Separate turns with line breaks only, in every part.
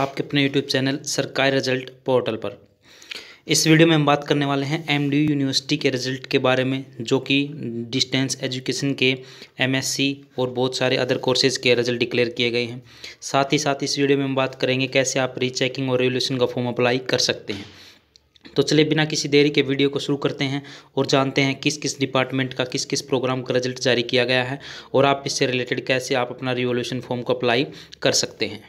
आपके अपने YouTube channel सरकारी रिजल्ट पोर्टल पर इस वीडियो में हम बात करने वाले हैं एम यूनिवर्सिटी के रिजल्ट के बारे में जो कि डिस्टेंस एजुकेशन के एमएससी और बहुत सारे अदर कोर्सेज के रिजल्ट डिक्लेयर किए गए हैं साथ ही साथ इस वीडियो में हम बात करेंगे कैसे आप रीचेकिंग और रेवल्यूशन का फॉर्म अप्लाई कर सकते हैं तो चले बिना किसी देरी के वीडियो को शुरू करते हैं और जानते हैं किस किस डिपार्टमेंट का किस किस प्रोग्राम का रिजल्ट जारी किया गया है और आप इससे रिलेटेड कैसे आप अपना रिवोल्यूशन फॉर्म को अप्लाई कर सकते हैं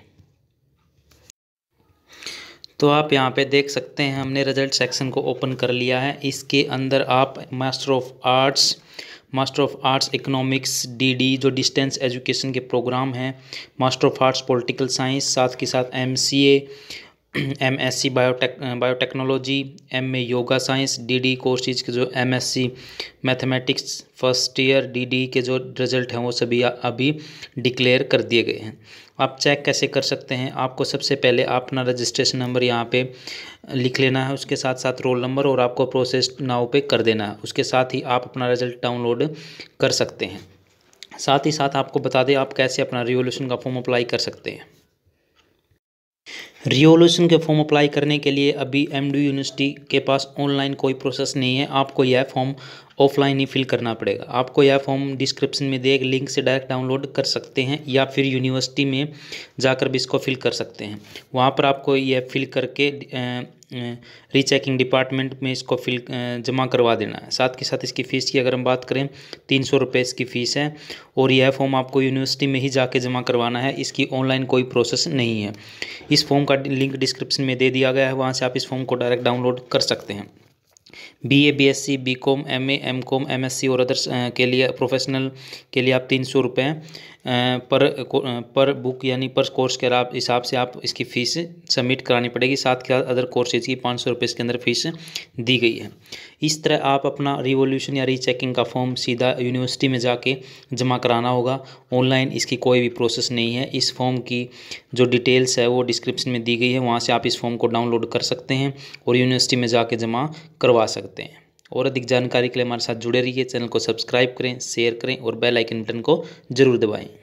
तो आप यहाँ पे देख सकते हैं हमने रिजल्ट सेक्शन को ओपन कर लिया है इसके अंदर आप master of arts master of arts economics DD जो डिस्टेंस एजुकेशन के प्रोग्राम हैं master of arts political science साथ के साथ MCA M S C biotech biotechnology M A yoga science D D courses के जो M S C mathematics first year D D के जो रिजल्ट हैं वो सभी अभी डिक्लेयर कर दिए गए हैं आप चेक कैसे कर सकते हैं आपको सबसे पहले अपना रजिस्ट्रेशन नंबर यहाँ पे लिख लेना है उसके साथ साथ रोल नंबर और आपको प्रोसेस नाव पे कर देना है उसके साथ ही आप अपना रिजल्ट डाउनलोड कर सकते हैं साथ ही साथ आपको बता दें आप कैसे अपना रिवोल्यूशन का फॉर्म अप्लाई कर सकते हैं रिवोल्यूशन के फॉर्म अप्लाई करने के लिए अभी एम यूनिवर्सिटी के पास ऑनलाइन कोई प्रोसेस नहीं है आपको यह फॉर्म ऑफलाइन ही फिल करना पड़ेगा आपको यह फॉर्म डिस्क्रिप्शन में दिए लिंक से डायरेक्ट डाउनलोड कर सकते हैं या फिर यूनिवर्सिटी में जाकर भी इसको फिल कर सकते हैं वहाँ पर आपको यह फिल करके रीचेकिंग डिपार्टमेंट में इसको फिल जमा करवा देना है साथ के साथ इसकी फ़ीस की अगर हम बात करें तीन सौ रुपये इसकी फ़ीस है और यह फॉर्म आपको यूनिवर्सिटी में ही जाके जमा करवाना है इसकी ऑनलाइन कोई प्रोसेस नहीं है इस फॉर्म का लिंक डिस्क्रिप्शन में दे दिया गया है वहाँ से आप इस फॉर्म को डायरेक्ट डाउनलोड कर सकते हैं B A B S C B com M A M com M S C और अदर्स के लिए प्रोफेशनल के लिए आप तीन सौ रुपये पर पर बुक यानी पर कोर्स के हिसाब से आप इसकी फ़ीस सबमिट करानी पड़ेगी साथ के साथ अदर कोर्सेज की पाँच सौ रुपये इसके अंदर फीस दी गई है इस तरह आप अपना रिवोल्यूशन या रीचेकिंग का फॉर्म सीधा यूनिवर्सिटी में जाके जमा कराना होगा ऑनलाइन इसकी कोई भी प्रोसेस नहीं है इस फॉर्म की जो डिटेल्स है वो डिस्क्रिप्शन में दी गई है वहाँ से आप इस फॉर्म को डाउनलोड कर सकते हैं और यूनिवर्सिटी में जाके जमा करवा सकते हैं सकते हैं और अधिक जानकारी के लिए हमारे साथ जुड़े रहिए चैनल को सब्सक्राइब करें शेयर करें और बेल आइकन बटन को जरूर दबाएं